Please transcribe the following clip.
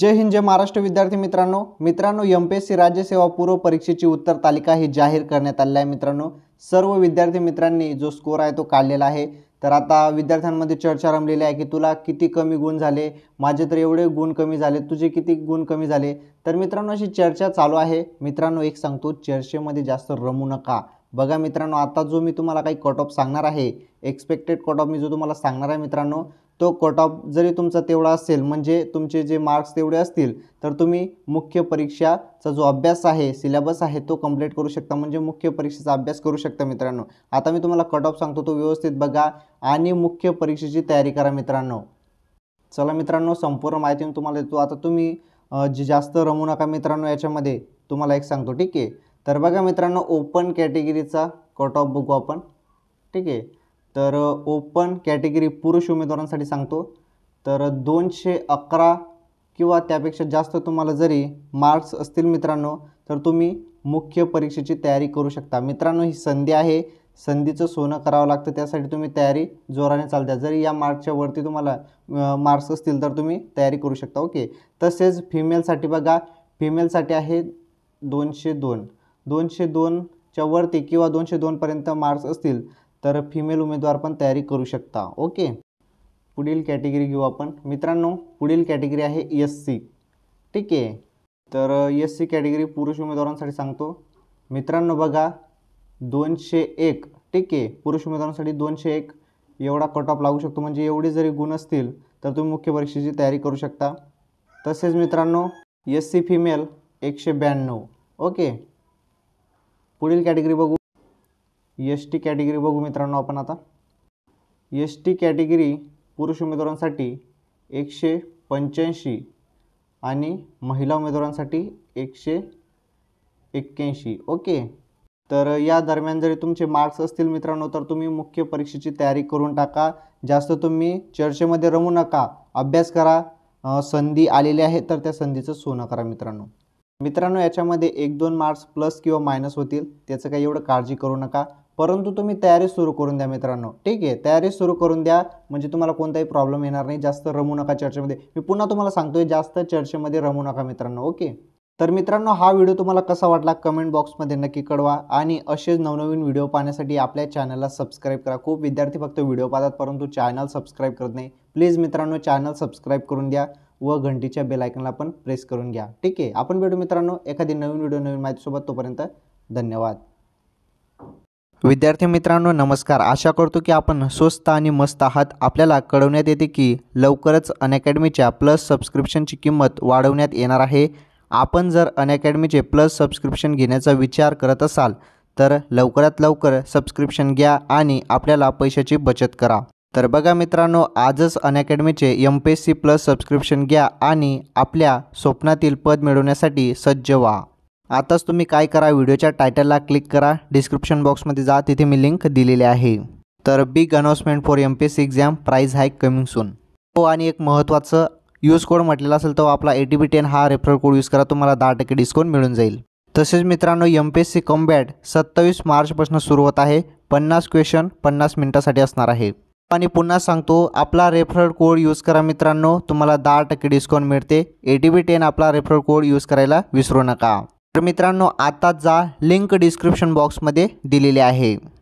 जय हिंद जय महाराष्ट्र विद्यार्थी मित्रांनो मित्रांनो एम पी एस सी राज्यसेवा पूर्व परीक्षेची उत्तर तालिका ही जाहीर करण्यात आलेली आहे मित्रांनो सर्व विद्यार्थी मित्रांनी जो स्कोर आहे तो काढलेला आहे तर आता विद्यार्थ्यांमध्ये चर्चा रमलेली आहे की तुला किती कमी गुण झाले माझे तर एवढे गुण कमी झाले तुझे किती गुण कमी झाले तर मित्रांनो अशी चर्चा चालू आहे मित्रांनो एक सांगतो चर्चेमध्ये जास्त रमू नका बघा मित्रांनो आता जो मी तुम्हाला काही कट ऑफ सांगणार आहे एक्सपेक्टेड कट ऑफ मी जो तुम्हाला सांगणार आहे मित्रांनो तो कट ऑफ जरी तुमचा तेवढा असेल म्हणजे तुमचे जे मार्क्स तेवढे असतील तर तुम्ही मुख्य परीक्षाचा जो अभ्यास आहे सिलेबस आहे तो कंप्लीट करू शकता म्हणजे मुख्य परीक्षेचा अभ्यास करू शकता मित्रांनो आता मी तुम्हाला कट ऑफ सांगतो तो व्यवस्थित बघा आणि मुख्य परीक्षेची तयारी करा मित्रांनो चला मित्रांनो संपूर्ण माहिती तुम्हाला देतो आता तुम्ही जे जास्त रमू नका मित्रांनो याच्यामध्ये तुम्हाला एक सांगतो ठीक आहे तर बघा मित्रांनो ओपन कॅटेगरीचा कट ऑफ बघू आपण ठीक आहे तर ओपन कॅटेगरी पुरुष उमेदवारांसाठी सांगतो तर दोनशे अकरा किंवा त्यापेक्षा जास्त तुम्हाला जरी मार्क्स असतील मित्रांनो तर तुम्ही मुख्य परीक्षेची तयारी करू शकता मित्रांनो ही संधी आहे संधीचं सोनं करावं लागतं त्यासाठी तुम्ही तयारी जोराने चालत्या जरी या मार्क्सच्या वरती तुम्हाला मार्क्स असतील तर तुम्ही तयारी करू शकता ओके तसेच फिमेलसाठी बघा फिमेलसाठी आहे दोनशे दोन दोनशे दोनच्या वरती किंवा दोनशे दोनपर्यंत मार्क्स असतील तर फिमेल उमेदवार पण तयारी करू शकता ओके पुढील कॅटेगरी घेऊ आपण मित्रांनो पुढील कॅटेगरी आहे एस सी ठीक आहे तर एस सी कॅटेगरी पुरुष उमेदवारांसाठी सांगतो मित्रांनो बघा दोनशे एक ठीक आहे पुरुष उमेदवारांसाठी दोनशे एक एवढा कट ऑफ लागू शकतो म्हणजे एवढे जरी गुण असतील तर तुम्ही मुख्य परीक्षेची तयारी करू शकता तसेच मित्रांनो एस सी फिमेल एकशे ब्याण्णव ओके पुढील कॅटेगरी बघू एस टी कॅटेगरी बघू मित्रांनो आपण आता एस टी कॅटेगरी पुरुष उमेदवारांसाठी एकशे पंच्याऐंशी आणि महिला उमेदवारांसाठी एकशे एक्क्याऐंशी ओके तर या दरम्यान जरी तुमचे मार्क्स असतील मित्रांनो तर तुम्ही मुख्य परीक्षेची तयारी करून टाका जास्त तुम्ही चर्चेमध्ये रमू नका अभ्यास करा संधी आलेली आहे तर त्या संधीचं सोनं करा मित्रांनो मित्रांनो याच्यामध्ये एक दोन मार्क्स प्लस किंवा मायनस होतील त्याचं काही एवढं काळजी करू नका परंतु तुम्ही तयारी सुरू करून द्या मित्रांनो ठीक आहे तयारी सुरू करून द्या म्हणजे तुम्हाला कोणताही प्रॉब्लेम येणार नाही जास्त रमू नका चर्चेमध्ये मी पुन्हा तुम्हाला सांगतोय जास्त चर्चेमध्ये रमू नका मित्रांनो ओके तर मित्रांनो हा व्हिडिओ तुम्हाला कसा वाटला कमेंट बॉक्समध्ये नक्की कळवा आणि असेच नवनवीन व्हिडिओ पाहण्यासाठी आपल्या चॅनलला सबस्क्राईब करा खूप विद्यार्थी फक्त व्हिडिओ पाहतात परंतु चॅनल सबस्क्राईब करत नाही प्लीज मित्रांनो चॅनल सबस्क्राईब करून द्या व घंटीच्या बेलायकनला पण प्रेस करून घ्या ठीक आहे आपण भेटू मित्रांनो एखादी नवीन व्हिडिओ नवीन माहितीसोबत तोपर्यंत धन्यवाद विद्यार्थी मित्रांनो नमस्कार आशा करतो की आपण स्वस्त आणि मस्त आहात आपल्याला कळवण्यात येते की लवकरच अनअकॅडमीच्या प्लस सबस्क्रिप्शनची किंमत वाढवण्यात येणार आहे आपण जर अनअकॅडमीचे प्लस सबस्क्रिप्शन घेण्याचा विचार करत असाल तर लवकरात लवकर सबस्क्रिप्शन घ्या आणि आपल्याला पैशाची बचत करा तर बघा मित्रांनो आजच अनअकॅडमीचे M P S C plus subscription घ्या आणि आपल्या स्वप्नातील पद मिळवण्यासाठी सज्ज व्हा आताच तुम्ही काय करा व्हिडिओच्या टायटलला क्लिक करा डिस्क्रिप्शन बॉक्समध्ये जा तिथे मी लिंक दिलेली आहे तर big announcement for M P S C exam price hike coming soon हो आणि एक महत्त्वाचं यूज कोड म्हटलेला असेल तर आपला ए टी बी टेन हा रेफरल कोड यूज करा तुम्हाला दहा टक्के डिस्काउंट मिळून जाईल तसेच मित्रांनो M P S C combat सत्तावीस मार्चपासून सुरू होत आहे पन्नास क्वेश्चन पन्नास मिनटासाठी असणार आहे आणि पुन्हा सांगतो आपला रेफरल कोड यूज करा मित्रांनो तुम्हाला दहा टक्के डिस्काउंट मिळते ए टी बी टेन आपला रेफरल कोड यूज करायला विसरू नका तर मित्रांनो आता जा लिंक डिस्क्रिप्शन बॉक्समध्ये दिलेली आहे